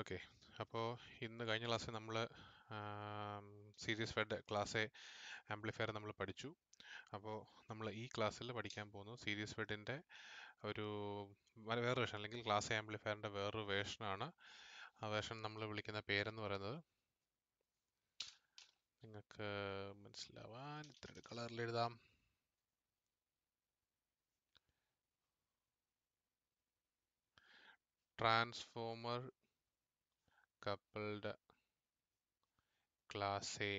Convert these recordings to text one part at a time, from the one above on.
okay അപ്പോൾ ഇന്ന് കഴിഞ്ഞ ക്ലാസ്സിൽ നമ്മൾ സീരീസ് ഫെഡ് ക്ലാസ് ആംപ്ലിഫയർ നമ്മൾ പഠിച്ചു അപ്പോൾ നമ്മൾ ഈ ക്ലാസ്സിൽ പഠിക്കാൻ പോകുന്നു സീരീസ് ഫെഡിൻ്റെ ഒരു വേറെ വേർഷൻ അല്ലെങ്കിൽ ക്ലാസ് ആംപ്ലിഫയറിൻ്റെ വേറൊരു വേർഷനാണ് ആ വേർഷൻ നമ്മൾ വിളിക്കുന്ന പേരെന്ന് പറയുന്നത് നിങ്ങൾക്ക് മനസ്സിലാവാൻ ഇത്ര കളറിൽ എഴുതാം ട്രാൻസ്ഫോമർ coupled class A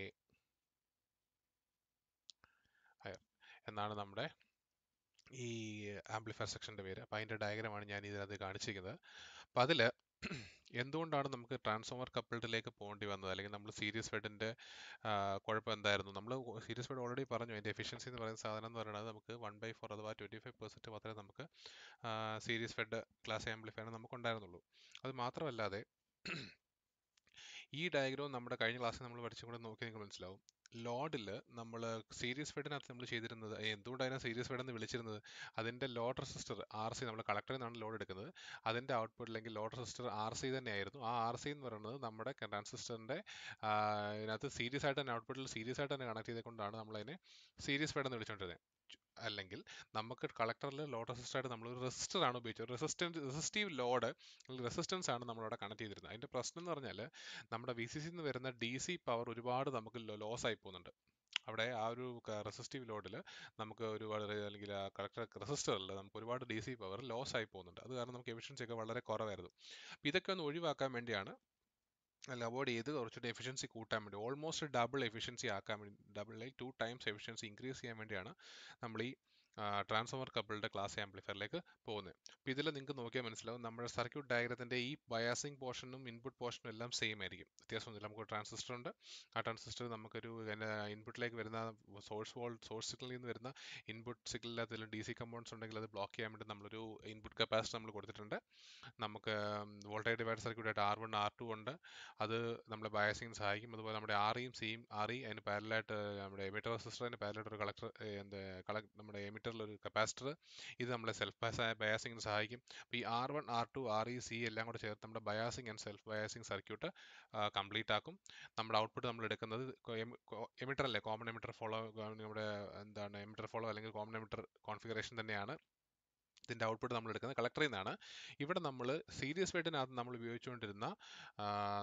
എന്നാണ് നമ്മുടെ ഈ ആംപ്ലിഫയർ സെക്ഷൻ്റെ പേര് അപ്പോൾ അതിൻ്റെ ഡയഗ്രാമാണ് ഞാൻ ഇതിനകത്ത് കാണിച്ചിരിക്കുന്നത് അപ്പം അതിൽ എന്തുകൊണ്ടാണ് നമുക്ക് ട്രാൻസ്ഫോമർ കപ്പിൾഡിലേക്ക് പോകേണ്ടി വന്നത് അല്ലെങ്കിൽ നമ്മൾ സീരിയസ് ഫെഡിൻ്റെ കുഴപ്പം എന്തായിരുന്നു നമ്മൾ സീരിയസ് ഫെഡ് ഓൾറെഡി പറഞ്ഞു അതിൻ്റെ എഫിഷ്യൻസി എന്ന് പറയുന്ന സാധനം എന്ന് പറയുന്നത് നമുക്ക് വൺ ബൈ ഫോർ അഥവാ ട്വൻറ്റി ഫൈവ് പെർസെൻറ്റ് മാത്രമേ നമുക്ക് സീരിയസ് ഫെഡ് ക്ലാസ് ആംപ്ലിഫയർ നമുക്ക് ഉണ്ടായിരുന്നുള്ളൂ അത് മാത്രമല്ലാതെ ഈ ഡയഗ്രാം നമ്മുടെ കഴിഞ്ഞ ക്ലാസ്സിൽ നമ്മൾ പഠിച്ചു കൂടെ നോക്കി നിങ്ങൾക്ക് മനസ്സിലാവും ലോഡിൽ നമ്മൾ സീരീസ് ഫെഡിനകത്ത് നമ്മൾ ചെയ്തിരുന്നത് എന്തുകൊണ്ടാണ് അതിനെ സീരീസ് ഫെഡ് എന്ന് വിളിച്ചിരുന്നത് അതിൻ്റെ ലോഡ് റെസിസ്റ്റർ ആർ സി നമ്മൾ കളക്ടറിൽ നിന്നാണ് ലോഡ് എടുക്കുന്നത് അതിൻ്റെ ഔട്ട്പുട്ട് അല്ലെങ്കിൽ ലോഡ് റെസിസ്റ്റർ ആർ സി തന്നെയായിരുന്നു ആ ആർ സി എന്ന് പറയുന്നത് നമ്മുടെ ട്രാൻസിസ്റ്ററിൻ്റെ ഇതിനകത്ത് സീരീസ് ആയിട്ട് തന്നെ ഔട്ട്പുട്ടിൽ സീരീസ് ആയിട്ട് തന്നെ കണക്ട് ചെയ്തുകൊണ്ടാണ് നമ്മളതിനെ സീരീസ് ഫെഡ് എന്ന് വിളിച്ചുകൊണ്ടിരുന്നത് അല്ലെങ്കിൽ നമുക്ക് കളക്ടറിൽ ലോഡ് റെസിസ്റ്ററായിട്ട് നമ്മൾ റെസിസ്റ്റർ ആണ് ഉപയോഗിച്ചത് റെസിസ്റ്റൻസ് റെസിസ്റ്റീവ് ലോഡ് റെസിസ്റ്റൻസ് ആണ് നമ്മളവിടെ കണക്ട് ചെയ്തിരുന്നത് അതിൻ്റെ പ്രശ്നം എന്ന് പറഞ്ഞാൽ നമ്മുടെ വി സി സിന്ന് വരുന്ന ഡി സി പവർ ഒരുപാട് നമുക്ക് ലോസ് ആയി പോകുന്നുണ്ട് അവിടെ ആ ഒരു റെസിസ്റ്റീവ് ലോഡിൽ നമുക്ക് ഒരുപാട് അല്ലെങ്കിൽ ആ കളക്ടർ റെസിസ്റ്ററിൽ നമുക്ക് ഒരുപാട് ഡി സി പവർ ലോസ് ആയി പോകുന്നുണ്ട് അത് കാരണം നമുക്ക് എഫിഷ്യൻസി ഒക്കെ വളരെ കുറവായിരുന്നു അപ്പോൾ ഇതൊക്കെ ഒന്ന് ഒഴിവാക്കാൻ വേണ്ടിയാണ് അല്ല അവോയ്ഡ് ചെയ്ത് കുറച്ചുകൂടി എഫിഷ്യൻസി കൂട്ടാൻ വേണ്ടി ഓൾമോസ്റ്റ് ഡബിൾ എഫിഷ്യൻസി ആക്കാൻ വേണ്ടി double two times efficiency increase ചെയ്യാൻ വേണ്ടിയാണ് നമ്മൾ ഈ ട്രാൻസ്ഫോമർ കപ്പിളിൻ്റെ ക്ലാസ് ആംപ്ലിഫയറിലേക്ക് പോകുന്നത് അപ്പോൾ ഇതിൽ നിങ്ങൾക്ക് നോക്കിയാൽ മനസ്സിലാവും നമ്മുടെ സർക്യൂട്ട് ഡയഗ്രത്തിൻ്റെ ഈ ബയാസിംഗ് പോർഷനും ഇൻപുട്ട് പോർഷനും എല്ലാം സെയിം ആയിരിക്കും വ്യത്യാസമൊന്നുമില്ല നമുക്ക് ട്രാൻസിസ്റ്റർ ഉണ്ട് ആ ട്രാൻസിസ്റ്റർ നമുക്കൊരു ഇൻപുട്ടിലേക്ക് വരുന്ന സോഴ്സ് വോൾ സോഴ്സ് സിഗ്നലിൽ നിന്ന് വരുന്ന ഇൻപുട്ട് സിഗ്നലിൽ അതിൽ ഡി സി കമ്പോണ്ട്സ് ഉണ്ടെങ്കിൽ അത് ബ്ലോക്ക് ചെയ്യാൻ വേണ്ടി നമ്മളൊരു ഇൻപുട്ട് കപ്പാസിറ്റി നമ്മൾ കൊടുത്തിട്ടുണ്ട് നമുക്ക് വോൾട്ടേജ് ഡിവൈഡ് സർക്യൂട്ടായിട്ട് ആർ വൺ ആർ ടു ഉണ്ട് അത് നമ്മളെ ബയാസിംഗ് സഹായിക്കും അതുപോലെ നമ്മുടെ ആറിയും e സിയും ആറി e അതിന് പാരലായിട്ട് നമ്മുടെ എമിറ്റർ റെസിസ്റ്ററിന് പാരലായിട്ട് ഒരു കളക്ടർ എന്താ കളക്ട് നമ്മുടെ എമിറ്റർ മീറ്ററിൽ ഒരു കപ്പാസിറ്റർ ഇത് നമ്മളെ സെൽഫ് ബയാസിങ്ങിന് സഹായിക്കും അപ്പോൾ ഈ R one R two R E C എല്ലാം കൂടെ ചേർത്ത് നമ്മുടെ biasing and self biasing circuit complete ആക്കും നമ്മുടെ ഔട്ട്പുട്ട് നമ്മൾ എടുക്കുന്നത് എമിറ്റർ അല്ലേ കോമൺ എമിറ്റർ ഫോളോ നമ്മുടെ എന്താണ് എമിറ്റർ ഫോളോ അല്ലെങ്കിൽ കോമൺ എമിറ്റർ കോൺഫിഗറേഷൻ തന്നെയാണ് ഇതിൻ്റെ ഔട്ട്പുട്ട് നമ്മൾ എടുക്കുന്നത് കളക്ടറിൽ നിന്നാണ് ഇവിടെ നമ്മൾ സീരിയസ് വെയിറ്റിനകത്ത് നമ്മൾ ഉപയോഗിച്ചുകൊണ്ടിരുന്ന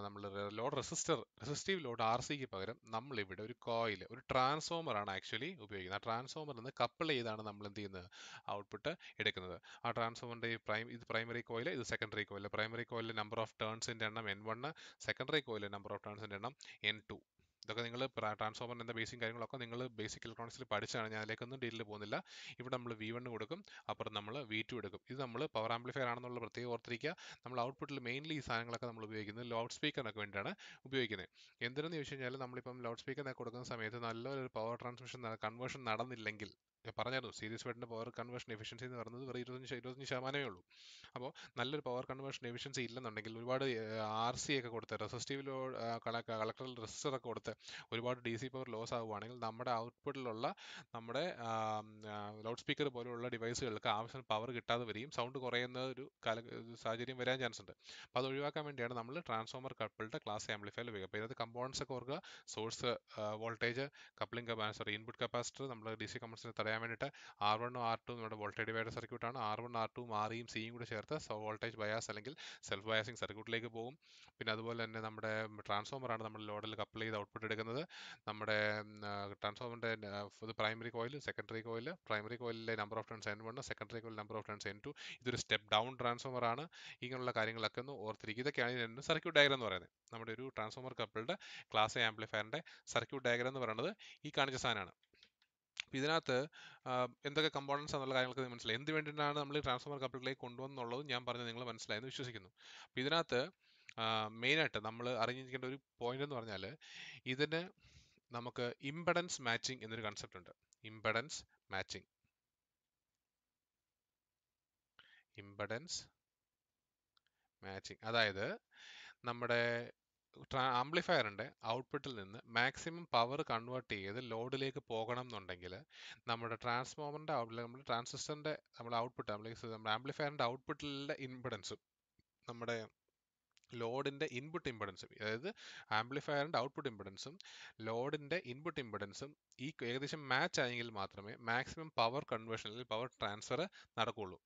നമ്മൾ load resistor resistive load R സിക്ക് പകരം നമ്മളിവിടെ ഒരു കോയിൽ ഒരു ട്രാൻസ്ഫോമറാണ് ആക്ച്വലി ഉപയോഗിക്കുന്നത് ആ ട്രാൻസ്ഫോമറിൽ നിന്ന് കപ്പിൾ ചെയ്താണ് നമ്മൾ എന്ത് ചെയ്യുന്നത് ഔട്ട്പുട്ട് എടുക്കുന്നത് ആ ട്രാൻസ്ഫോമറിൻ്റെ പ്രൈം ഇത് പ്രൈമറി കോയിൽ ഇത് സെക്കൻഡറി കോയിൽ പ്രൈമറി കോയിലെ നമ്പർ ഓഫ് ടേൺസിൻ്റെ എണ്ണം എൻ വണ് സെക്കൻഡറി കോയിലെ നമ്പർ ഓഫ് ടേൺസിൻ്റെ എണ്ണം എൻ ടു ഇതൊക്കെ നിങ്ങൾ ട്രാൻസ്ഫോമറിൻ്റെ എന്ന ബേസിക് കാര്യങ്ങളൊക്കെ നിങ്ങൾ ബേസിക് ഇലക്ട്രോണിക്സിൽ പഠിച്ചാണ് ഞാൻ അതിലേക്കൊന്നും ഡീറ്റിൽ പോകുന്നില്ല ഇവിടെ നമ്മൾ വി വണ് കൊടുക്കും അപ്പുറം നമ്മൾ വി ടു എടുക്കും ഇത് നമ്മൾ പവർ ആംപ്ലിഫയർ ആണെന്നുള്ള പ്രത്യേകം ഓർത്തിരിക്കുക നമ്മൾ ഔട്ട്പുട്ടിൽ മെയിൻലി ഈ സാധനങ്ങളൊക്കെ നമ്മൾ ഉപയോഗിക്കുന്നത് ലൗഡ് സ്പീക്കറിനൊക്കെ വേണ്ടിയാണ് ഉപയോഗിക്കുന്നത് എന്തിനെന്ന് ചോദിച്ചു കഴിഞ്ഞാൽ നമ്മളിപ്പം ലൗഡ് സ്പീക്കറിനൊക്കെ കൊടുക്കുന്ന സമയത്ത് നല്ലൊരു പവർ ട്രാൻസ്മിഷൻ കൺവേർഷൻ നടന്നില്ലെങ്കിൽ ഞാൻ പറഞ്ഞായിരുന്നു സീരീസ് വെഡിൻ്റെ പവർ കൺവേർഷൻ എഫിഷ്യൻസി എന്ന് പറയുന്നത് വെറും ഇരുപത്തഞ്ച് ഇരുപത്തഞ്ച് ശതമാനമേ ഉള്ളൂ അപ്പോൾ നല്ലൊരു പവർ കൺവേർഷൻ എഫിഷ്യൻസി ഇല്ലെന്നുണ്ടെങ്കിൽ ഒരുപാട് ആർ സി ഒക്കെ കൊടുത്ത് ലോ കളക്ടർ റെസിസ്റ്റർ ഒക്കെ കൊടുത്ത് ഒരുപാട് ഡി സി പവർ ലോസ് ആവുകയാണെങ്കിൽ നമ്മുടെ ഔട്ട്പുട്ടിലുള്ള നമ്മുടെ ലൗഡ് സ്പീക്കർ പോലെയുള്ള ഡിവൈസുകൾക്ക് ആവശ്യം പവർ കിട്ടാതെ വരികയും സൗണ്ട് കുറയുന്ന ഒരു കാല സാഹചര്യം വരാൻ ചാൻസ് ഉണ്ട് അപ്പോൾ അത് ഒഴിവാക്കാൻ വേണ്ടിയാണ് നമ്മൾ ട്രാൻസ്ഫോമർ കപ്പിളിൻ്റെ ക്ലാസ് ആംപ്ലിഫയർ ഉപയോഗിക്കുക അപ്പോൾ ഇതിനകത്ത് കമ്പോണൻസ് ഒക്കെ ഓർക്കുക source voltage coupling capacitor input capacitor നമ്മുടെ ഡി സി കമ്പോണൻസിനെ തടയാൻ പറയാൻ വേണ്ടിയിട്ട് ആർ വണ്ണും ആർ ടു നമ്മുടെ വോൾട്ടേജ് ഡിവൈഡർ സർക്യൂട്ടാണ് ആർ വൺ ആർ ടൂം ആർ ഇയും സിയും കൂടി ചേർത്ത് വോൾട്ടേജ് ബയാസ് അല്ലെങ്കിൽ സെൽഫ് ബയാസിങ് സർക്യൂട്ടിലേക്ക് പോകും പിന്നെ അതുപോലെ തന്നെ നമ്മുടെ ട്രാൻസ്ഫോമറാണ് നമ്മൾ ലോഡിൽ കപ്പിൾ ചെയ്ത് ഔട്ട്പുട്ട് എടുക്കുന്നത് നമ്മുടെ ട്രാൻസ്ഫോമറിൻ്റെ ഇത് primary coil secondary coil primary കോയിലിലെ number of turns N one secondary coil number of turns N two ഇതൊരു സ്റ്റെപ്പ് ഡൗൺ ട്രാൻസ്ഫോമർ ആണ് ഇങ്ങനെയുള്ള കാര്യങ്ങളൊക്കെ ഒന്ന് ഓർത്തിരിക്കുക ഇതൊക്കെയാണ് സർക്യൂട്ട് ഡയഗ്രം എന്ന് പറയുന്നത് നമ്മുടെ ഒരു ട്രാൻസ്ഫോമർ കപ്പിളുടെ ക്ലാസ് ആംപ്ലിഫയറിൻ്റെ സർക്യൂട്ട് ഡയഗ്രം എന്ന് പറയുന്നത് ഈ കാണിച്ച സാധനമാണ് അപ്പോൾ ഇതിനകത്ത് എന്തൊക്കെ കമ്പോണൻസ് എന്നുള്ള കാര്യങ്ങൾക്ക് മനസ്സിലായി എന്ത് വേണ്ടിയിട്ടാണ് നമ്മൾ ട്രാൻസ്ഫോമർ കപ്പിളിലേക്ക് കൊണ്ടുവന്നുള്ളത് ഞാൻ പറഞ്ഞത് നിങ്ങൾ മനസ്സിലായെന്ന് വിശ്വസിക്കുന്നു അപ്പോൾ ഇതിനകത്ത് മെയിനായിട്ട് നമ്മൾ അറിഞ്ഞിരിക്കേണ്ട ഒരു പോയിന്റ് എന്ന് പറഞ്ഞാൽ ഇതിന് നമുക്ക് ഇമ്പഡൻസ് മാച്ചിങ് എന്നൊരു കൺസെപ്റ്റ് ഉണ്ട് ഇമ്പഡൻസ് മാച്ചിങ് ഇമ്പഡൻസ് മാച്ചിങ് അതായത് നമ്മുടെ ഉണ്ട് ഔട്ട്പുട്ടിൽ നിന്ന് മാക്സിമം പവർ കൺവേർട്ട് ചെയ്ത് ലോഡിലേക്ക് പോകണം എന്നുണ്ടെങ്കിൽ നമ്മുടെ ട്രാൻസ്ഫോമറിൻ്റെ ഔട്ട് നമ്മുടെ ട്രാൻസിസ്റ്ററിൻ്റെ നമ്മുടെ ഔട്ട്പുട്ട് നമ്മുടെ ആംപ്ലിഫയറിൻ്റെ ഔട്ട്പുട്ടിലെ ഇമ്പിഡൻസും നമ്മുടെ ലോഡിൻ്റെ ഇൻപുട്ട് ഇമ്പിഡൻസും അതായത് ആംപ്ലിഫയറിൻ്റെ ഔട്ട്പുട്ട് ഇമ്പിഡൻസും ലോഡിൻ്റെ ഇൻപുട്ട് ഇമ്പിഡൻസും ഈ ഏകദേശം മാച്ച് ആയെങ്കിൽ മാത്രമേ മാക്സിമം പവർ കൺവേർഷൻ അല്ലെങ്കിൽ പവർ ട്രാൻസ്ഫർ നടക്കുകയുള്ളൂ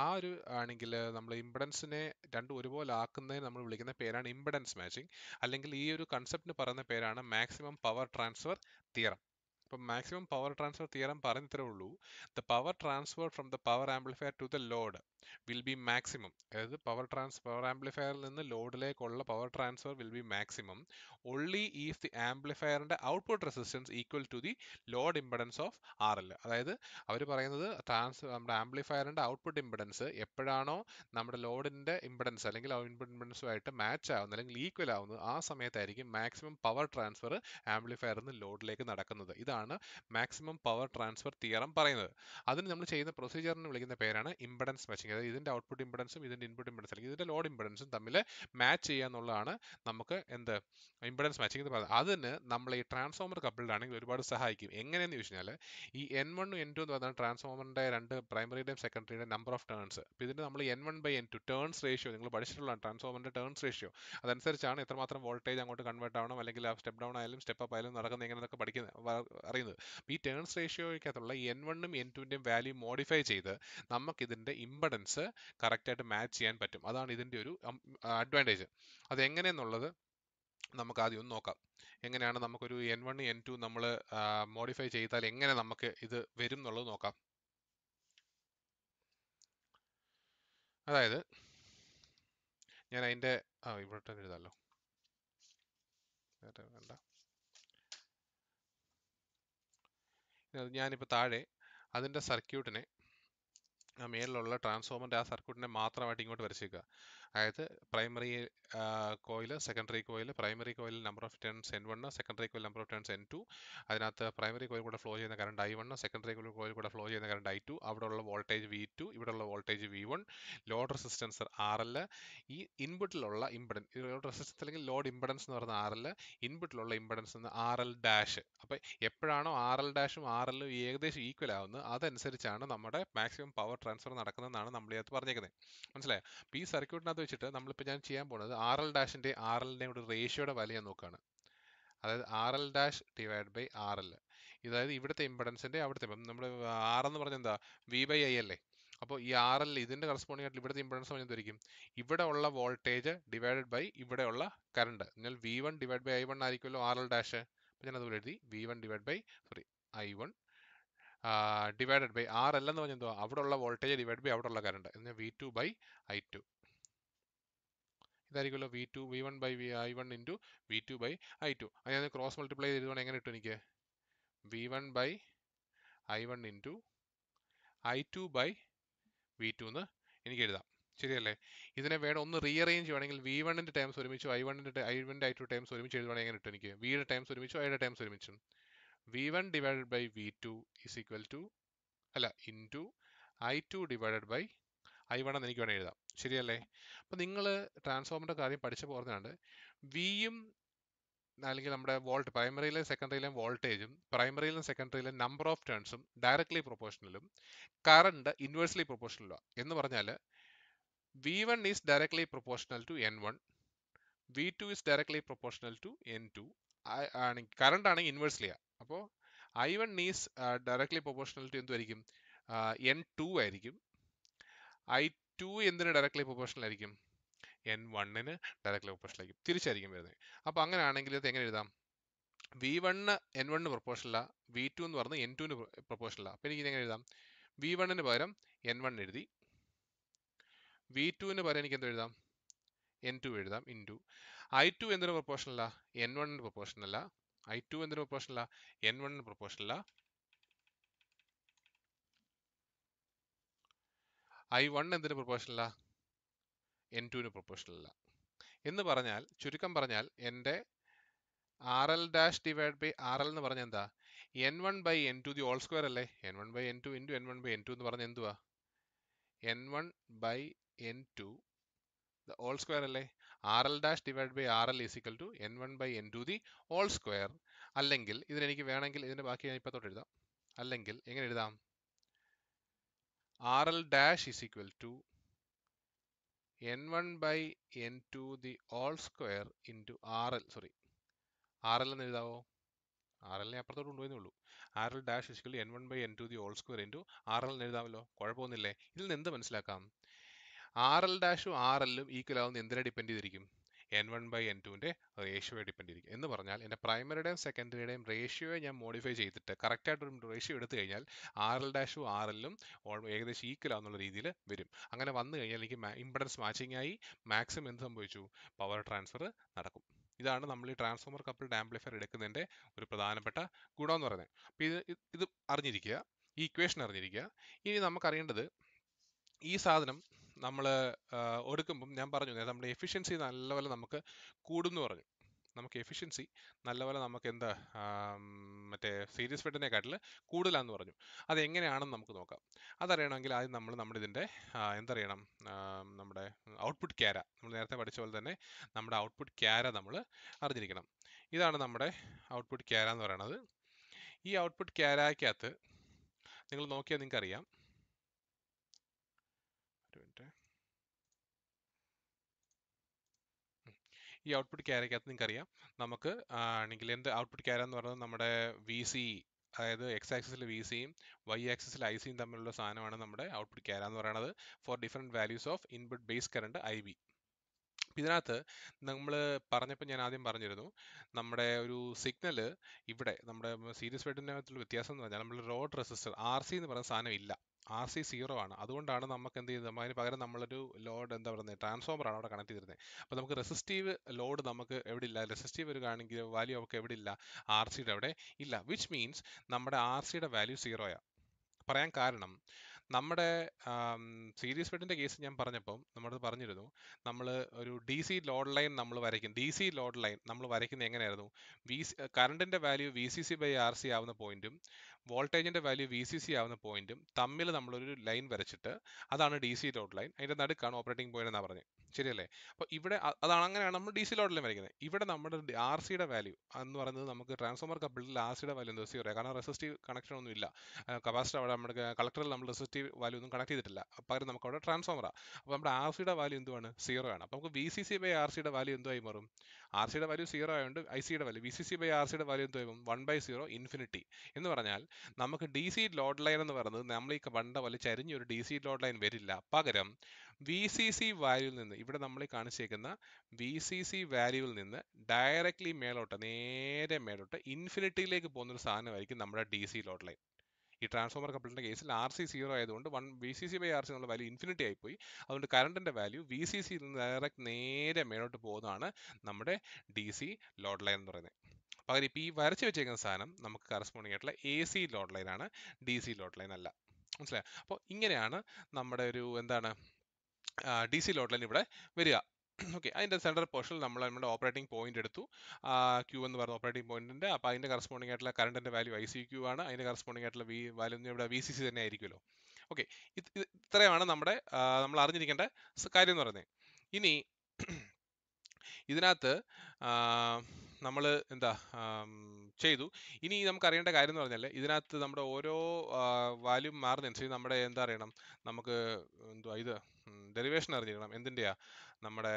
ആ ഒരു ആണെങ്കിൽ നമ്മൾ ഇമ്പിഡൻസിനെ രണ്ടും ഒരുപോലെ ആക്കുന്നതിന് നമ്മൾ വിളിക്കുന്ന പേരാണ് ഇമ്പിഡൻസ് മാച്ചിങ് അല്ലെങ്കിൽ ഈ ഒരു കൺസെപ്റ്റിന് പറയുന്ന പേരാണ് മാക്സിമം പവർ ട്രാൻസ്ഫർ തിയറം അപ്പം മാക്സിമം പവർ ട്രാൻസ്ഫർ തിയറം പറഞ്ഞത്രേ ഉള്ളൂ the power transfer from the power amplifier to the load will be maximum അതായത് പവർ ട്രാൻസ് പവർ ആംപ്ലിഫയറിൽ നിന്ന് ലോഡിലേക്കുള്ള power transfer will be maximum only if the ആംപ്ലിഫയറിന്റെ output resistance equal to the load impedance of R L അതായത് അവർ പറയുന്നത് trans നമ്മുടെ ആംപ്ലിഫയറിന്റെ ഔട്ട്പുട്ട് ഇമ്പഡൻസ് എപ്പോഴാണോ നമ്മുടെ ലോഡിൻ്റെ ഇമ്പഡൻസ് അല്ലെങ്കിൽ ഇൻപുട്ട് ഇമ്പഡൻസുമായിട്ട് മാച്ച് ആവുന്നത് അല്ലെങ്കിൽ ഈക്വൽ ആവുന്നത് ആ സമയത്തായിരിക്കും മാക്സിമം പവർ ട്രാൻസ്ഫർ ആംപ്ലിഫയറിൽ നിന്ന് ലോഡിലേക്ക് നടക്കുന്നത് ഇതാണ് മാക്സിമം പവർ ട്രാൻസ്ഫർ തിയറം പറയുന്നത് അതിന് നമ്മൾ ചെയ്യുന്ന പ്രൊസീജിയറിന് വിളിക്കുന്ന പേരാണ് ഇമ്പഡൻസ് മാച്ചിങ് ഇതിൻ്റെ ഔട്ട്പുട്ട് ഇമ്പിഡൻസും ഇതിൻ്റെ ഇൻപുട്ട് ഇമ്പിഡൻസ് അല്ലെങ്കിൽ ഇതിൻ്റെ ലോഡ് ഇമ്പിഡൻസും തമ്മിൽ മാച്ച് ചെയ്യുക എന്നുള്ളതാണ് നമുക്ക് എന്ത് ഇമ്പിഡൻസ് മാച്ചിങ് എന്ന് പറയുന്നത് അതിന് നമ്മൾ ഈ ട്രാൻസ്ഫോമർ കപ്പിൾഡ് ആണെങ്കിൽ ഒരുപാട് സഹായിക്കും എങ്ങനെയെന്ന് ചോദിച്ചു കഴിഞ്ഞാൽ ഈ എൻ വൺ എൻ ടു എന്ന് പറയുന്ന ട്രാൻസ്ഫോമറിൻ്റെ രണ്ട് പ്രൈമറിയുടെയും സെക്കൻഡറിയുടെ നമ്പർ ഓഫ് ടേൺസ് അപ്പോൾ ഇതിന് നമ്മൾ N one by N two turns ratio നിങ്ങൾ പഠിച്ചിട്ടുള്ളതാണ് ട്രാൻസ്ഫോമറിൻ്റെ ടേൺസ് റേഷ്യോ അതനുസരിച്ചാണ് എത്രമാത്രം വോൾട്ടേജ് അങ്ങോട്ട് കൺവേർട്ട് ആവണം അല്ലെങ്കിൽ ആ സ്റ്റെപ്പ് ഡൗൺ ആയാലും സ്റ്റെപ്പ് അപ്പ് ആയാലും നടക്കുന്ന എങ്ങനെയൊക്കെ പഠിക്കുന്നത് അറിയുന്നത് ഈ ടേൺസ് റേഷ്യോയ്ക്കകത്തുള്ള എൻ വണ്ണും എൻ ടുവിൻ്റെയും വാല്യൂ മോഡിഫൈ ചെയ്ത് നമുക്കിതിൻ്റെ ഇമ്പഡൻസ് ഐറ്റംസ് കറക്റ്റായിട്ട് മാച്ച് ചെയ്യാൻ പറ്റും അതാണ് ഇതിൻ്റെ ഒരു അഡ്വാൻറ്റേജ് അതെങ്ങനെയെന്നുള്ളത് എങ്ങനെയെന്നുള്ളത് നമുക്ക് ആദ്യം ഒന്ന് നോക്കാം എങ്ങനെയാണ് നമുക്കൊരു എൻ വൺ എൻ ടു നമ്മൾ മോഡിഫൈ ചെയ്താൽ എങ്ങനെ നമുക്ക് ഇത് വരും എന്നുള്ളത് നോക്കാം അതായത് ഞാൻ അതിൻ്റെ ആ ഇവിടെ തന്നെ എഴുതാമല്ലോ ഞാനിപ്പോൾ താഴെ അതിൻ്റെ സർക്യൂട്ടിനെ മേലുള്ള മേളിലുള്ള ആ സർക്യൂട്ടിനെ മാത്രമായിട്ട് ഇങ്ങോട്ട് വരച്ചേക്കുക അതായത് primary coil secondary coil primary coil number of turns N one secondary coil number of turns N two അതിനകത്ത് പ്രൈമറി കോയിൽ കൂടെ ഫ്ലോ ചെയ്യുന്ന current I one secondary coil കൂടെ ഫ്ലോ ചെയ്യുന്ന കറണ്ട് ഐ ടു ഉള്ള വോൾട്ടേജ് വി ടു ഉള്ള voltage V one load resistance R L ഈ ഇൻപുട്ടിലുള്ള impedance load resistance അല്ലെങ്കിൽ ലോഡ് ഇമ്പഡൻസ് എന്ന് പറയുന്ന ആർ എൽ ഇൻപുട്ടിലുള്ള ഇമ്പഡൻസ് എന്ന് ആർ എൽ ഡാഷ് അപ്പോൾ എപ്പോഴാണോ ആർ എൽ ഡാഷും ആർ എൽ ഏകദേശം ഈക്വൽ ആവുന്നത് അതനുസരിച്ചാണ് നമ്മുടെ മാക്സിമം പവർ ട്രാൻസ്ഫർ നടക്കുന്നതെന്നാണ് നമ്മൾ ഇതിനകത്ത് പറഞ്ഞേക്കുന്നത് മനസ്സിലായോ അപ്പോൾ ഈ സർക്യൂട്ടിനകത്ത് വെച്ചിട്ട് നമ്മളിപ്പോൾ ഞാൻ ചെയ്യാൻ പോകുന്നത് ആർ എൽ ഡാഷിൻ്റെ ആർ എല്ലിൻ്റെ ഒരു റേഷ്യോയുടെ വലിയ നോക്കുകയാണ് അതായത് R L dash divide by R L ഇതായത് ഇവിടുത്തെ ഇമ്പഡൻസിൻ്റെ അവിടുത്തെ ഇപ്പം നമ്മൾ ആർ എന്ന് പറഞ്ഞാൽ എന്താ വി ബൈ ഐ അല്ലേ അപ്പോൾ ഈ ആർ എൽ ഇതിൻ്റെ കറസ്പോണ്ടിങ് ആയിട്ട് ഇവിടുത്തെ ഇമ്പഡൻസ് പറഞ്ഞാൽ എന്തായിരിക്കും ഇവിടെ ഉള്ള വോൾട്ടേജ് ഡിവൈഡഡ് ബൈ ഇവിടെയുള്ള കറണ്ട് എന്നാൽ V one divide by I one ആയിരിക്കുമല്ലോ ആർ എൽ ഡാഷ് അപ്പോൾ ഞാൻ അതുപോലെ എഴുതി V one divide by sorry I one divided by R L എന്ന് പറഞ്ഞാൽ എന്തോ അവിടെ ഉള്ള വോൾട്ടേജ് ഡിവൈഡ് ബൈ അവിടെ ഉള്ള കറണ്ട് എന്നാൽ V two by I two ഇതായിരിക്കുമല്ലോ V two V one by V I one into V two by I two അത് ഞാൻ ക്രോസ് മൾട്ടിപ്ലൈ ചെയ്തുകൊണ്ട് എങ്ങനെ കിട്ടും എനിക്ക് V one by I one into I two by V two എന്ന് എനിക്ക് എഴുതാം ശരിയല്ലേ ഇതിനെ വേണം ഒന്ന് റീഅറേഞ്ച് ചെയ്യുവാണെങ്കിൽ വി വണ്ണിൻ്റെ ടൈംസ് ഒരുമിച്ച് ഐ വണ്ണിൻ്റെ ഐ വണ്ണിൻ്റെ ഐ ടു ടൈംസ് ഒരുമിച്ച് എഴുതുവാണെങ്കിൽ എങ്ങനെ കിട്ടും എനിക്ക് വിയുടെ ടൈംസ് ഒരുമിച്ചു ഐയുടെ ടൈംസ് ഒരുമിച്ചും V one divided by V two is equal to അല്ല into I two divided by I one എന്ന് എനിക്ക് വേണമെങ്കിൽ എഴുതാം ശരിയല്ലേ അപ്പം നിങ്ങൾ ട്രാൻസ്ഫോമറിൻ്റെ കാര്യം പഠിച്ചു പോകുന്നതാണ് വിയും അല്ലെങ്കിൽ നമ്മുടെ വോൾട്ട് പ്രൈമറിയിലും സെക്കൻഡറിയിലും വോൾട്ടേജും പ്രൈമറിയിലും സെക്കൻഡറിയിലും നമ്പർ ഓഫ് ടേൺസും ഡയറക്ട്ലി പ്രൊപ്പോഷണലും കറണ്ട് ഇൻവേഴ്സ്ലി പ്രൊപ്പോഷണലും എന്ന് പറഞ്ഞാൽ V one is directly proportional to N one V two is directly proportional to N two ആണെങ്കിൽ കറണ്ട് ആണെങ്കിൽ ഇൻവേഴ്സ്ലിയാണ് അപ്പോൾ I one is directly proportional to എന്തുമായിരിക്കും എൻ ടു ആയിരിക്കും ഐ ടു എന്തിന് ഡയറക്ട്ലി പ്രൊപ്പോർഷണൽ ആയിരിക്കും എൻ വണ്ണിന് ഡയറക്ട്ലി പ്രൊപ്പോഷണൽ ആയിരിക്കും തിരിച്ചായിരിക്കും വരുന്നത് അപ്പോൾ അങ്ങനെയാണെങ്കിൽ ഇത് എങ്ങനെ എഴുതാം വി വണ്ണിന് എൻ വണ്ണിന് പ്രൊപ്പോർഷനല്ല വി ടു എന്ന് പറഞ്ഞ് എൻ ടുവിന് പ്രൊപ്പോർഷനല്ല അപ്പോൾ എനിക്ക് എങ്ങനെ എഴുതാം വി വണ്ണിന് പകരം എൻ വൺ എഴുതി വി ടുവിന് പകരം എനിക്ക് എന്ത് എഴുതാം എൻ ടു എഴുതാം ഇൻ ടു ഐ ടു എന്തിനു പ്രൊപ്പോർഷനല്ല എൻ വണ്ണിന് പ്രൊപ്പോർഷനല്ല ഐ ടു എന്തിനു പ്രൊപ്പോർഷനല്ല എൻ വണ്ണിന് പ്രൊപ്പോർഷനല്ല ഐ വൺ എന്തിന് പ്രൊപ്പോഷനല്ല എൻ ടുവിന് പ്രൊപ്പോഷനല്ല എന്ന് പറഞ്ഞാൽ ചുരുക്കം പറഞ്ഞാൽ എൻ്റെ R L dash divide by R L എന്ന് പറഞ്ഞാൽ എന്താ N one by N two the whole square അല്ലേ N one by N two into N one by N two എന്ന് പറഞ്ഞാൽ എന്തുവാ N one by N two the whole square അല്ലേ R L dash divide by R L is equal to N one by N two the whole square അല്ലെങ്കിൽ ഇതിനെനിക്ക് വേണമെങ്കിൽ ഇതിൻ്റെ ബാക്കി ഞാൻ ഇപ്പോൾ തൊട്ട് എഴുതാം അല്ലെങ്കിൽ എങ്ങനെ എഴുതാം R L dash is equal to N one by N two the whole square into R L sorry R L എന്ന് എഴുതാവോ ആർ എല്ലിനെ അപ്പുറത്തോട്ട് കൊണ്ടുപോയെന്നേ ഉള്ളൂ R L dash is equal N one by N two the whole square into R L എഴുതാമല്ലോ കുഴപ്പമൊന്നുമില്ലേ ഇതിൽ നിന്ന് എന്ത് മനസ്സിലാക്കാം ആർ എൽ ഡാഷും ആർ എല്ലും ഈക്വൽ ആവുന്ന എന്തിനെ ഡിപ്പെൻഡ് ചെയ്തിരിക്കും എൻ വൺ ബൈ എൻ ടുവിൻ്റെ റേഷ്യോയെ ഡിപ്പെൻഡ് ചെയ്തിരിക്കും എന്ന് പറഞ്ഞാൽ എൻ്റെ പ്രൈമറിയുടെയും സെക്കൻഡറിയുടെയും റേഷ്യോയെ ഞാൻ മോഡിഫൈ ചെയ്തിട്ട് കറക്റ്റായിട്ട് ഒരു റേഷ്യോ എടുത്തു കഴിഞ്ഞാൽ ആർ എൽ ഡാഷും ആർ എല്ലും ഏകദേശം ഈക്വൽ ആവുന്നുള്ള രീതിയിൽ വരും അങ്ങനെ വന്നു കഴിഞ്ഞാൽ എനിക്ക് ഇമ്പഡൻസ് മാച്ചിങ് ആയി മാക്സിമം എന്ത് സംഭവിച്ചു പവർ ട്രാൻസ്ഫർ നടക്കും ഇതാണ് നമ്മൾ ഈ ട്രാൻസ്ഫോമർ കപ്പിൾഡ് ആംപ്ലിഫയർ എടുക്കുന്നതിൻ്റെ ഒരു പ്രധാനപ്പെട്ട ഗുണം എന്ന് പറയുന്നത് അപ്പോൾ ഇത് ഇത് അറിഞ്ഞിരിക്കുക ഈ ഇക്വേഷൻ അറിഞ്ഞിരിക്കുക ഇനി നമുക്കറിയേണ്ടത് ഈ സാധനം നമ്മൾ ഒടുക്കുമ്പം ഞാൻ പറഞ്ഞു നമ്മുടെ എഫിഷ്യൻസി നല്ലപോലെ നമുക്ക് കൂടുന്നു പറഞ്ഞു നമുക്ക് എഫിഷ്യൻസി നല്ലപോലെ നമുക്ക് എന്താ മറ്റേ സീരീസ് ഫിറ്റിനെക്കാട്ടിൽ കൂടുതലാന്ന് പറഞ്ഞു അതെങ്ങനെയാണെന്ന് നമുക്ക് നോക്കാം അതറിയണമെങ്കിൽ ആദ്യം നമ്മൾ നമ്മുടെ ഇതിൻ്റെ എന്തറിയണം നമ്മുടെ ഔട്ട്പുട്ട് ക്യാര നമ്മൾ നേരത്തെ പഠിച്ച പോലെ തന്നെ നമ്മുടെ ഔട്ട്പുട്ട് ക്യാര നമ്മൾ അറിഞ്ഞിരിക്കണം ഇതാണ് നമ്മുടെ ഔട്ട്പുട്ട് ക്യാര എന്ന് പറയുന്നത് ഈ ഔട്ട്പുട്ട് ക്യാരയ്ക്കകത്ത് നിങ്ങൾ നോക്കിയാൽ നിങ്ങൾക്കറിയാം ഈ ഔട്ട്പുട്ട് നിങ്ങൾക്ക് അറിയാം നമുക്ക് ആണെങ്കിൽ എന്ത് ഔട്ട്പുട്ട് ക്യാര എന്ന് പറയുന്നത് നമ്മുടെ വി സി അതായത് എക്സ് ആക്സിൽ വി സിയും വൈ ആക്സിൽ ഐ സിയും തമ്മിലുള്ള സാധനമാണ് നമ്മുടെ ഔട്ട്പുട്ട് ക്യാര എന്ന് പറയുന്നത് for different values of input base current I B ഇതിനകത്ത് നമ്മൾ പറഞ്ഞപ്പോൾ ഞാൻ ആദ്യം പറഞ്ഞിരുന്നു നമ്മുടെ ഒരു സിഗ്നൽ ഇവിടെ നമ്മുടെ സീരീസ് വെഡിനകത്തുള്ള വ്യത്യാസം എന്ന് പറഞ്ഞാൽ നമ്മൾ റോഡ് റെസിസ്റ്റർ ആർ സി എന്ന് പറയുന്ന സാധനം ഇല്ല ആർ സി സീറോ ആണ് അതുകൊണ്ടാണ് നമുക്ക് എന്ത് ചെയ്യുന്നത് അതിന് പകരം നമ്മളൊരു ലോഡ് എന്താ പറയുന്നത് ട്രാൻസ്ഫോമർ ആണ് അവിടെ കണക്ട് ചെയ്തിരുന്നത് അപ്പോൾ നമുക്ക് റെസിസ്റ്റീവ് ലോഡ് നമുക്ക് എവിടെ ഇല്ല റെസിസ്റ്റീവ് വരികയാണെങ്കിൽ വാല്യൂ ഒക്കെ എവിടെ ഇല്ല ആർ സിയുടെ അവിടെ ഇല്ല വിച്ച് മീൻസ് നമ്മുടെ ആർ സിയുടെ വാല്യൂ സീറോയാണ് പറയാൻ കാരണം നമ്മുടെ സീരീസ് വെഡിൻ്റെ കേസ് ഞാൻ പറഞ്ഞപ്പം നമ്മൾ പറഞ്ഞിരുന്നു നമ്മൾ ഒരു ഡി സി ലോഡ് ലൈൻ നമ്മൾ വരയ്ക്കും ഡി സി ലോഡ് ലൈൻ നമ്മൾ വരയ്ക്കുന്നത് എങ്ങനെയായിരുന്നു വി കറണ്ടിൻ്റെ value V C C by R C ആവുന്ന പോയിന്റും വോൾട്ടേജിൻ്റെ വാല്യൂ വി സി സി ആവുന്ന പോയിന്റും തമ്മിൽ നമ്മളൊരു ലൈൻ വരച്ചിട്ട് അതാണ് ഡി സി ലോഡ് ലൈൻ അതിൻ്റെ നടുക്കാണ് ഓപ്പറേറ്റിംഗ് പോയിന്റ് എന്നാണ് പറഞ്ഞത് ശരിയല്ലേ അപ്പോൾ ഇവിടെ അതാണ് അങ്ങനെയാണ് നമ്മൾ ഡി സി ലൈൻ വരയ്ക്കുന്നത് ഇവിടെ നമ്മുടെ ആർ സിയുടെ വാല്യൂ എന്ന് പറയുന്നത് നമുക്ക് ട്രാൻസ്ഫോമർ കപ്പിളിൽ ആർ സിയുടെ വാല്യൂ എന്താ സീറോ കാരണം റെസിസ്റ്റീവ് കണക്ഷൻ ഒന്നും ഇല്ല കപ്പാസിറ്റർ അവിടെ നമ്മുടെ കളക്ടറിൽ നമ്മൾ റെസിസ്റ്റീവ് സി വാല്യൂ ഒന്നും കണക്ട് ചെയ്തിട്ടില്ല പകരം നമുക്ക് അവിടെ ട്രാൻസ്ഫോമറാണ് അപ്പോൾ നമ്മുടെ ആർ സിയുടെ വാല്യൂ എന്തുവാണ് സീറോ ആണ് അപ്പോൾ നമുക്ക് V C C by R സിയുടെ വാല്യൂ എന്തുമായി മാറും ആർ സിയുടെ വാല്യൂ സീറോ ആയതുകൊണ്ട് ഐ സിയുടെ value V C C by R സിയുടെ വാല്യൂ എന്തുവായി മാറും വൺ ബൈ സീറോ ഇൻഫിനിറ്റി എന്ന് പറഞ്ഞാൽ നമുക്ക് ഡി സി ലോഡ് ലൈൻ എന്ന് പറയുന്നത് നമ്മൾ ഈ കണ്ട പോലെ ചരിഞ്ഞ ഒരു ഡി സി ലോഡ് ലൈൻ വരില്ല പകരം വി സി സി വാല്യൂവിൽ നിന്ന് ഇവിടെ നമ്മൾ കാണിച്ചേക്കുന്ന വി സി സി വാല്യൂവിൽ നിന്ന് ഡയറക്റ്റ്ലി മേലോട്ട് നേരെ മേലോട്ട് ഇൻഫിനിറ്റിയിലേക്ക് പോകുന്ന ഒരു സാധനമായിരിക്കും നമ്മുടെ ഡി സി ലോഡ് ലൈൻ ഈ ട്രാൻസ്ഫോമർ കപ്പിളിൻ്റെ കേസിൽ ആർ സി സീറോ ആയതുകൊണ്ട് one V C C by R C എന്നുള്ള വാല്യൂ ഇൻഫിനിറ്റി ആയിപ്പോയി അതുകൊണ്ട് കറണ്ടിൻ്റെ വാല്യൂ വി സി സിയിൽ നിന്ന് ഡയറക്റ്റ് നേരെ മേലോട്ട് പോകുന്നതാണ് നമ്മുടെ ഡി സി ലോഡ് ലൈൻ എന്ന് പറയുന്നത് പകരം ഇപ്പോൾ ഈ വരച്ച് വെച്ചേക്കുന്ന സാധനം നമുക്ക് കറസ്പോണ്ടിങ് ആയിട്ടുള്ള എ സി ലോഡ് ലൈനാണ് ഡി സി ലോഡ് ലൈൻ അല്ല മനസ്സിലായോ അപ്പോൾ ഇങ്ങനെയാണ് നമ്മുടെ ഒരു എന്താണ് ഡി സി ലോഡ് ലൈൻ ഇവിടെ വരിക ഓക്കെ അതിൻ്റെ സെൻട്രൽ പോർഷൻ നമ്മൾ നമ്മുടെ ഓപ്പറേറ്റിംഗ് പോയിന്റ് എടുത്തു ക്യൂ എന്ന് പറഞ്ഞ ഓപ്പറേറ്റിംഗ് പോയിന്റിൻ്റെ അപ്പോൾ അതിൻ്റെ കറസ്പോണ്ടിങ് ആയിട്ടുള്ള കറണ്ടിൻ്റെ വാല്യൂ ഐ സി ക്യൂ ആണ് അതിൻ്റെ കറസ്പോണ്ടിങ് ആയിട്ടുള്ള വി വാല്യൂ ഇവിടെ വി സി സി തന്നെ ആയിരിക്കുമല്ലോ ഓക്കെ ഇത്രയാണ് നമ്മുടെ നമ്മൾ അറിഞ്ഞിരിക്കേണ്ട കാര്യം എന്ന് പറയുന്നത് ഇനി ഇതിനകത്ത് നമ്മൾ എന്താ ചെയ്തു ഇനി നമുക്ക് അറിയേണ്ട കാര്യം എന്ന് പറഞ്ഞാൽ ഇതിനകത്ത് നമ്മുടെ ഓരോ വാല്യൂ മാറുന്നതിനനുസരിച്ച് നമ്മുടെ എന്താ അറിയണം നമുക്ക് എന്തുവാ ഇത് ഡെറിവേഷൻ അറിഞ്ഞിരിക്കണം എന്തിൻ്റെയാണ് നമ്മുടെ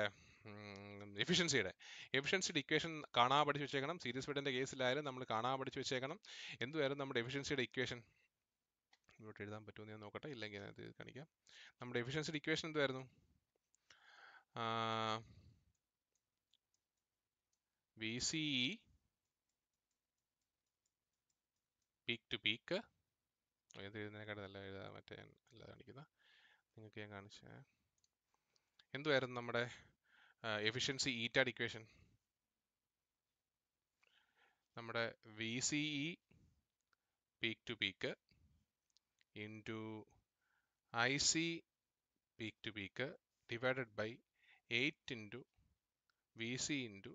എഫിഷ്യൻസിയുടെ എഫിഷ്യൻസിയുടെ ഇക്വേഷൻ കാണാൻ പഠിച്ചു വെച്ചേക്കണം സീരീസ് ബെഡിൻ്റെ കേസിലായാലും നമ്മൾ കാണാൻ പഠിച്ചു വെച്ചേക്കണം എന്തുമായിരുന്നു നമ്മുടെ എഫിഷ്യൻസിയുടെ ഇക്വേഷൻ ഇങ്ങോട്ട് എഴുതാൻ പറ്റുമെന്ന് ഞാൻ നോക്കട്ടെ ഇല്ലെങ്കിൽ അത് കാണിക്കാം നമ്മുടെ എഫിഷ്യൻസിയുടെ ഇക്വേഷൻ എന്തുമായിരുന്നു V C E peak to peak ഇത് നല്ല എഴുതാൻ മറ്റേ അല്ല കാണിക്കുന്ന നിങ്ങൾക്ക് ഞാൻ കാണിച്ചേ എന്തുവായിരുന്നു നമ്മുടെ എഫിഷ്യൻസി ഈറ്റാഡ് ഇക്വേഷൻ നമ്മുടെ V C E peak to peak into I C peak to peak divided by eight into V C into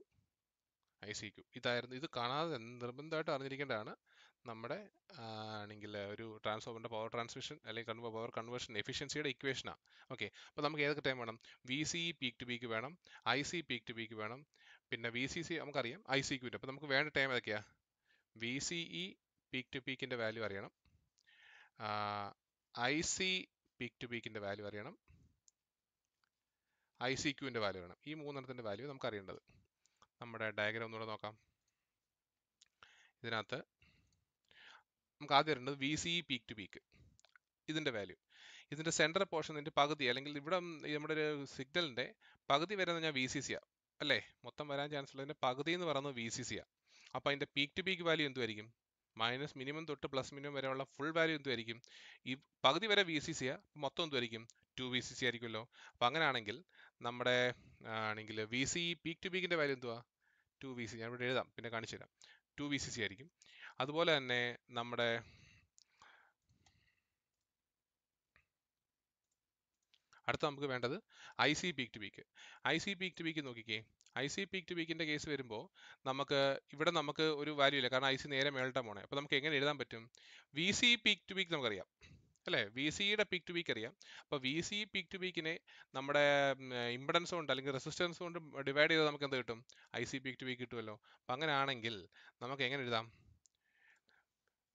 I C Q ഇതായിരുന്നു ഇത് കാണാതെ നിർബന്ധമായിട്ട് അറിഞ്ഞിരിക്കേണ്ടതാണ് നമ്മുടെ ആണെങ്കിൽ ഒരു ട്രാൻസ്ഫോമറിൻ്റെ പവർ ട്രാൻസ്മിഷൻ അല്ലെങ്കിൽ കൺവ പവർ കൺവേർഷൻ എഫിഷ്യൻസിയുടെ ഇക്വേഷനാണ് ഓക്കെ അപ്പോൾ നമുക്ക് ഏതൊക്കെ ടൈം വേണം V C peak to peak വേണം I C peak to peak വേണം പിന്നെ വി സി സി നമുക്കറിയാം ഐ സി ക്യൂൻ്റെ അപ്പോൾ നമുക്ക് വേണ്ട ടൈം ഏതൊക്കെയാണ് V C E peak to പീക്കിൻ്റെ വാല്യൂ അറിയണം ഐ സി പീക്ക് ടു പീക്കിൻ്റെ വാല്യൂ അറിയണം ഐ സി ക്യൂവിൻ്റെ വാല്യൂ വേണം ഈ മൂന്നെണ്ണത്തിൻ്റെ വാല്യൂ നമുക്ക് അറിയേണ്ടത് നമ്മുടെ ഡയഗ്രാം ഒന്നുകൂടെ നോക്കാം ഇതിനകത്ത് നമുക്ക് ആദ്യം വരേണ്ടത് V C peak to peak ഇതിൻ്റെ വാല്യൂ ഇതിൻ്റെ സെൻറ്റർ പോർഷൻ ഇതിൻ്റെ പകുതി അല്ലെങ്കിൽ ഇവിടെ നമ്മുടെ ഒരു സിഗ്നലിൻ്റെ പകുതി വരുന്നത് ഞാൻ വി സി ആ അല്ലേ മൊത്തം വരാൻ ചാൻസ് ഉള്ളതിൻ്റെ പകുതി എന്ന് പറയുന്നത് വി സി ആ അപ്പോൾ അതിൻ്റെ പീക്ക് ടു പീക്ക് വാല്യൂ എന്തുമായിരിക്കും മൈനസ് മിനിമം തൊട്ട് പ്ലസ് മിനിമം വരെയുള്ള ഫുൾ വാല്യൂ എന്തുമായിരിക്കും ഈ പകുതി വരെ വി സി ആ മൊത്തം എന്തുമായിരിക്കും ടു വി സി സി ആയിരിക്കുമല്ലോ അപ്പോൾ അങ്ങനെയാണെങ്കിൽ നമ്മുടെ ആണെങ്കിൽ വി സി പീക്ക് ടു പീക്കിൻ്റെ വാല്യൂ എന്തുവാ ടു വി സി ഞാൻ ഇവിടെ എഴുതാം പിന്നെ കാണിച്ചു തരാം ടു വി സി സി ആയിരിക്കും അതുപോലെ തന്നെ നമ്മുടെ അടുത്ത നമുക്ക് വേണ്ടത് I C peak to peak I C peak to peak നോക്കിക്കേ ഐ സി പീക്ക് ടു പീക്കിൻ്റെ കേസ് വരുമ്പോൾ നമുക്ക് ഇവിടെ നമുക്ക് ഒരു വാല്യൂ ഇല്ല കാരണം ഐ സി നേരെ മേളിട്ടാണ് പോണേ അപ്പോൾ നമുക്ക് എങ്ങനെ എഴുതാൻ പറ്റും V C peak to peak നമുക്കറിയാം അല്ലേ വി സിയുടെ പീക്ക് ടു പീക്ക് അറിയാം അപ്പോൾ വി സി പീക്ക് ടു പീക്കിനെ നമ്മുടെ ഇമ്പഡൻസ് കൊണ്ട് അല്ലെങ്കിൽ റെസിസ്റ്റൻസ് കൊണ്ട് ഡിവൈഡ് ചെയ്താൽ നമുക്ക് എന്ത് കിട്ടും I C peak to peak കിട്ടുമല്ലോ അപ്പം അങ്ങനെയാണെങ്കിൽ നമുക്ക് എങ്ങനെ എഴുതാം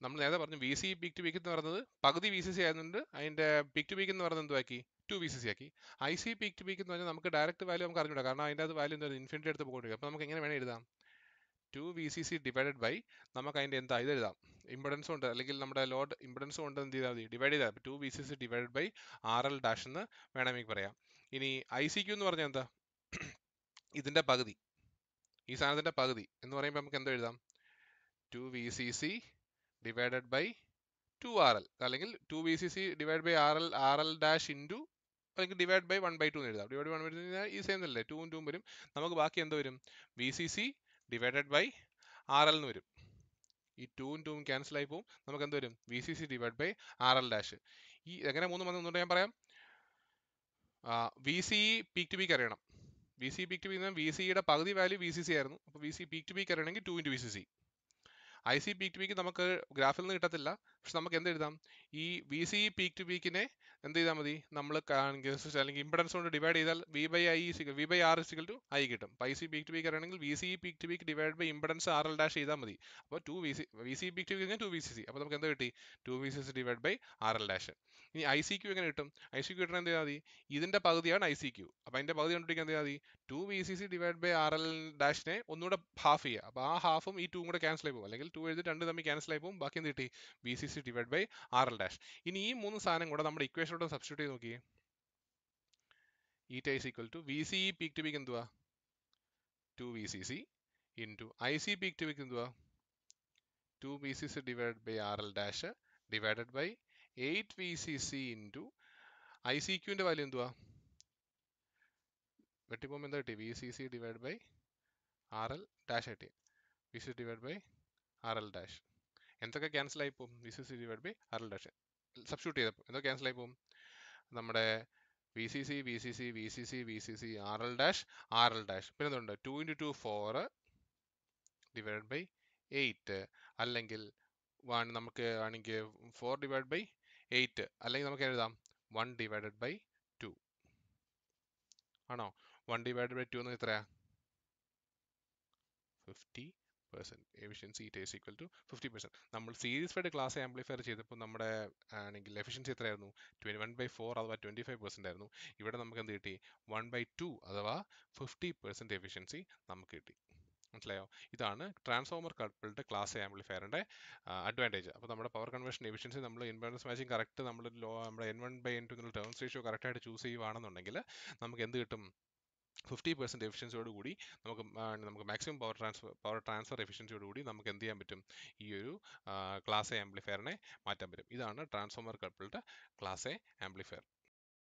നമ്മൾ നേരത്തെ പറഞ്ഞു V C peak to peak എന്ന് പറഞ്ഞത് പകുതി വി സി സി ആയതുകൊണ്ട് അതിൻ്റെ പീക്ക് ടു പീക്ക് എന്ന് പറഞ്ഞത് എന്തുവാക്കി ടു വി സി സി ആക്കി I C peak to peak എന്ന് പറഞ്ഞാൽ നമുക്ക് ഡയറക്റ്റ് വാല്യൂ നമുക്ക് അറിഞ്ഞൂടാ കാരണം അതിൻ്റെ അത് വാല്യൂ എന്താ ഇൻഫിനിറ്റി എടുത്ത് പോകൊണ്ടിരിക്കും അപ്പോൾ നമുക്ക് എങ്ങനെ വേണേൽ എഴുതാം two V C C divided by നമുക്ക് അതിൻ്റെ എന്താ ഇത് എഴുതാം ഇമ്പിഡൻസ് ഉണ്ട് അല്ലെങ്കിൽ നമ്മുടെ ലോഡ് ഇമ്പിഡൻസ് കൊണ്ട് എന്ത് ചെയ്താൽ മതി ഡിവൈഡ് ചെയ്താൽ two V C C divided by R L dash എന്ന് വേണമെങ്കിൽ പറയാം ഇനി ഐ സി ക്യു എന്ന് പറഞ്ഞാൽ എന്താ ഇതിൻ്റെ പകുതി ഈ സാധനത്തിൻ്റെ പകുതി എന്ന് പറയുമ്പോൾ നമുക്ക് എന്താ എഴുതാം two V C C divided by two R L അല്ലെങ്കിൽ two B C C divide by R L R L dash into അല്ലെങ്കിൽ divide by one by two എന്ന് എഴുതാം ഡിവൈഡ് വൺ ബൈ ടു എഴുതാൻ ഈ സെയിം അല്ലേ ടൂവും ടൂവും വരും നമുക്ക് ബാക്കി എന്ത് വരും B C C divided by R L എന്ന് വരും ഈ ടൂവും ടൂവും ക്യാൻസൽ ആയി പോകും നമുക്ക് എന്ത് വരും V C C divide by R L dash ഈ എങ്ങനെ മൂന്ന് വന്നു എന്നുകൊണ്ട് ഞാൻ പറയാം V C peak to peak അറിയണം V C peak to peak V സിയുടെ പകുതി വാല്യൂ വി സി സി ആയിരുന്നു അപ്പോൾ V C peak to peak അറിയണമെങ്കിൽ two into V C C I C peak to peak നമുക്ക് ഗ്രാഫിൽ നിന്ന് കിട്ടത്തില്ല പക്ഷെ നമുക്ക് എന്ത് എഴുതാം ഈ വി സി പീക്ക് ടു പീക്കിനെ എന്ത് ചെയ്താൽ മതി നമ്മൾ അല്ലെങ്കിൽ ഇമ്പിഡൻസ് കൊണ്ട് ഡിവൈഡ് ചെയ്താൽ V by I C V by R സിക്കൽ ടു ഐ കിട്ടും I C peak to peak ആണെങ്കിൽ V C peak to peak divide by impedance R L dash ചെയ്താൽ മതി അപ്പോൾ two V C V C peak to peak two V C C അപ്പോൾ നമുക്ക് എന്ത് കിട്ടി two V C C divide by R L dash ഇനി I C Q എങ്ങനെ കിട്ടും ഐ സി ക്യൂ കിട്ടണം എന്ത് ചെയ്താൽ മതി ഇതിൻ്റെ പകുതിയാണ് ഐ സി ക്യൂ അപ്പോൾ അതിൻ്റെ പകുതി കണ്ടുപിടിക്കാൻ എന്ത് ചെയ്താൽ മതി two V C C divide by R L ഡാഷിനെ ഒന്നുകൂടെ ഹാഫ് ചെയ്യുക അപ്പോൾ ആ ഹാഫും ഈ ടൂം കൂടെ ക്യാൻസൽ ആയി പോകും അല്ലെങ്കിൽ ടു എഴുതി രണ്ട് തമ്മിൽ ക്യാൻസൽ ആയി പോകും ബാക്കി എന്ത് കിട്ടി V C C divide by R L dash ഇനി ഈ മൂന്ന് സാധനം കൂടെ നമ്മുടെ ഇക്വേഷനോട് സബ്സ്റ്റിറ്റ്യൂട്ട് ചെയ്ത് നോക്കിയേ eta is equal to V C E peak to peak എന്തുവാ two V C C into I C peak to peak എന്തുവാ two V C C divide by R L dash divided by eight V C C into I C ക്യൂവിൻ്റെ value എന്തുവാ വെട്ടിപ്പോകുമ്പോൾ എന്താ കിട്ടി V C C divide by R L dash കിട്ടി V C divide by R L dash എന്തൊക്കെ cancel ആയി പോകും V C C divide by R L dash substitute ചെയ്തപ്പോൾ എന്തൊക്കെ ക്യാൻസൽ ആയി പോകും നമ്മുടെ V C C V C C V C C V C C R L dash R L dash പിന്നെ എന്തുണ്ട് two into two four divide by eight അല്ലെങ്കിൽ നമുക്ക് ആണെങ്കിൽ ഫോർ ഡിവൈഡ് ബൈ എയ്റ്റ് അല്ലെങ്കിൽ നമുക്ക് എഴുതാം വൺ ഡിവൈഡഡ് ബൈ ടു ആണോ one divided by two എന്ന് എത്രയാ fifty percent efficiency it is equal to fifty percent നമ്മൾ സീരീസ് വൈഡ് ക്ലാസ് ആംപ്ലിഫയർ ചെയ്തപ്പോൾ നമ്മുടെ ആണെങ്കിൽ എഫിഷ്യൻസി എത്രയായിരുന്നു ട്വൻറ്റി വൺ ബൈ ഫോർ അഥവാ ട്വൻറ്റി ഫൈവ് പെർസെൻ്റ് ആയിരുന്നു ഇവിടെ നമുക്ക് എന്ത് കിട്ടി വൺ ബൈ ടു അഥവാ ഫിഫ്റ്റി പെർസെൻറ്റ് എഫിഷ്യൻസി നമുക്ക് കിട്ടി മനസ്സിലായോ ഇതാണ് ട്രാൻസ്ഫോമർ കപ്പിൾഡ് ക്ലാസ് ആംപ്ലിഫയറിൻ്റെ അഡ്വാൻറ്റേജ് അപ്പോൾ നമ്മുടെ പവർ കൺവെർഷൻ എഫിഷ്യൻസി നമ്മൾ ഇൻവേഴ്സ് മാച്ചിങ് കറക്റ്റ് നമ്മൾ ലോ നമ്മുടെ N one by N two എന്നുള്ള ടേംസ് റേഷ്യോ കറക്റ്റായിട്ട് ചൂസ് ചെയ്യുവാണെന്നുണ്ടെങ്കിൽ നമുക്ക് എന്ത് കിട്ടും ഫിഫ്റ്റി പെർസെൻറ്റ് എഫിഷ്യൻസിയോട് കൂടി നമുക്ക് നമുക്ക് maximum power transfer power transfer എഫിഷ്യൻസിയോട് കൂടി നമുക്ക് എന്ത് ചെയ്യാൻ പറ്റും ഈ ഒരു ക്ലാസ് എ ആംപ്ലിഫയറിനെ മാറ്റാൻ പറ്റും ഇതാണ് transformer coupled class A amplifier